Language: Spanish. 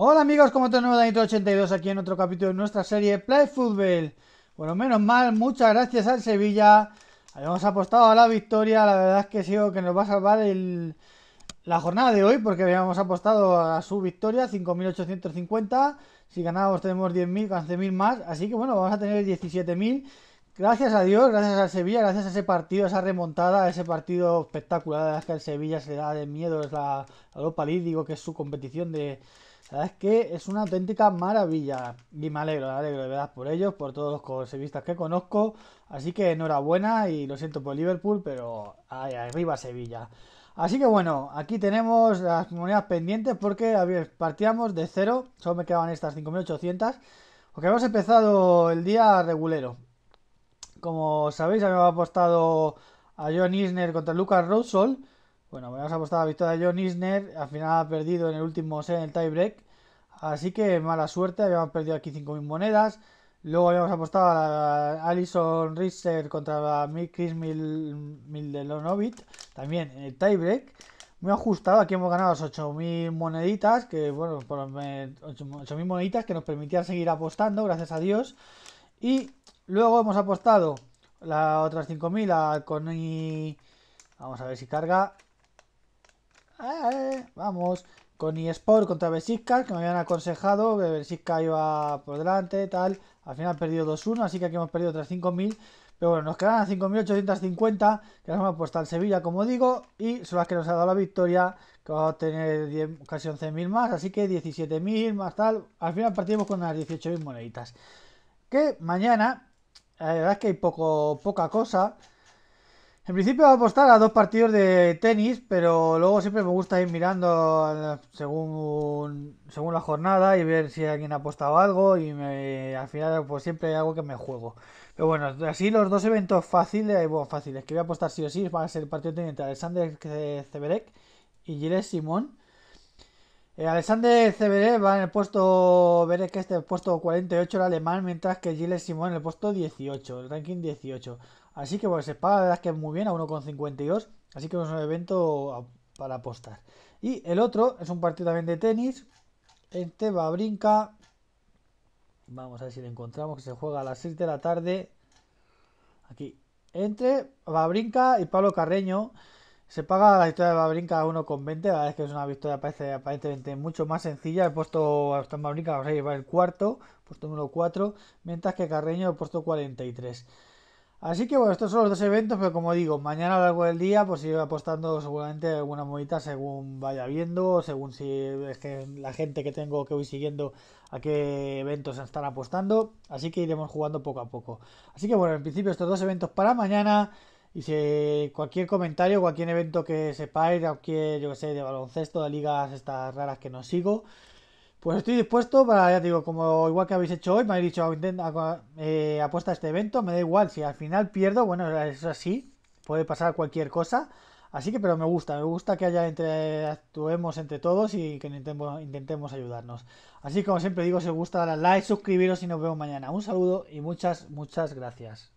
Hola amigos, ¿cómo están? Nuevo 82 aquí en otro capítulo de nuestra serie Play Football. Bueno, menos mal, muchas gracias al Sevilla. Habíamos apostado a la victoria, la verdad es que sigo que nos va a salvar el, la jornada de hoy porque habíamos apostado a su victoria, 5.850. Si ganábamos tenemos 10.000, 11.000 más, así que bueno, vamos a tener 17.000. Gracias a Dios, gracias al Sevilla, gracias a ese partido, a esa remontada, a ese partido espectacular. La verdad es que al Sevilla se da de miedo, es la Europa digo que es su competición de, es que es una auténtica maravilla y me alegro, me alegro de verdad por ellos, por todos los conseguistas que conozco. Así que enhorabuena y lo siento por Liverpool, pero ay, arriba Sevilla. Así que bueno, aquí tenemos las monedas pendientes porque a ver, partíamos de cero, solo me quedaban estas 5.800, porque hemos empezado el día regulero. Como sabéis, ha apostado a John Isner contra Lucas Rosol. Bueno, habíamos apostado la victoria de John Isner. Al final ha perdido en el último set en el tiebreak. Así que mala suerte. Habíamos perdido aquí 5.000 monedas. Luego habíamos apostado a Alison Richter contra la Chris Mildelonovit. También en el tiebreak. Muy ajustado. Aquí hemos ganado las 8.000 moneditas. Que bueno, 8.000 moneditas que nos permitían seguir apostando. Gracias a Dios. Y luego hemos apostado las otras 5.000 a Connie. Vamos a ver si carga. Eh, vamos. Con eSport contra Besiktas, que me habían aconsejado que Besiktas iba por delante, tal. Al final ha perdido 2-1, así que aquí hemos perdido otras 5.000. Pero bueno, nos quedan a 5.850, que nos hemos puesto al Sevilla, como digo, y son las que nos ha dado la victoria, que vamos a tener casi 11.000 más, así que 17.000 más tal. Al final partimos con unas 18.000 moneditas. Que mañana, la verdad es que hay poco, poca cosa. En principio voy a apostar a dos partidos de tenis, pero luego siempre me gusta ir mirando eh, según, según la jornada y ver si alguien ha apostado algo y me, al final pues siempre hay algo que me juego. Pero bueno, así los dos eventos fáciles, fáciles, que voy a apostar sí o sí, van a ser el partido entre Alexander Ceberec y Gilles Simón eh, Alexander va en el puesto, veré que este puesto 48 el alemán, mientras que Gilles Simón en el puesto 18, el ranking 18. Así que pues se paga, la verdad es que muy bien, a 1,52, así que es un evento para apostar. Y el otro es un partido también de tenis, entre va vamos a ver si lo encontramos, que se juega a las 6 de la tarde, aquí, entre Babrinca y Pablo Carreño. Se paga la victoria de con 1,20. La verdad es que es una victoria parece, aparentemente mucho más sencilla. He puesto a Babrinka, vamos a llevar el cuarto, puesto número 4, mientras que Carreño he puesto 43. Así que bueno, estos son los dos eventos, pero como digo, mañana a lo largo del día pues iré apostando seguramente alguna monita según vaya viendo, según si la gente que tengo que voy siguiendo a qué eventos están apostando, así que iremos jugando poco a poco. Así que bueno, en principio estos dos eventos para mañana. Y si cualquier comentario, cualquier evento que sepáis, cualquier, yo que sé, de baloncesto, de ligas estas raras que no sigo, pues estoy dispuesto para, ya digo, como igual que habéis hecho hoy, me habéis dicho, eh, apuesta a este evento, me da igual, si al final pierdo, bueno, es así, puede pasar cualquier cosa, así que, pero me gusta, me gusta que haya entre, actuemos entre todos y que intentemos, ayudarnos. Así como siempre digo, si os gusta, darle like, suscribiros y nos vemos mañana. Un saludo y muchas, muchas gracias.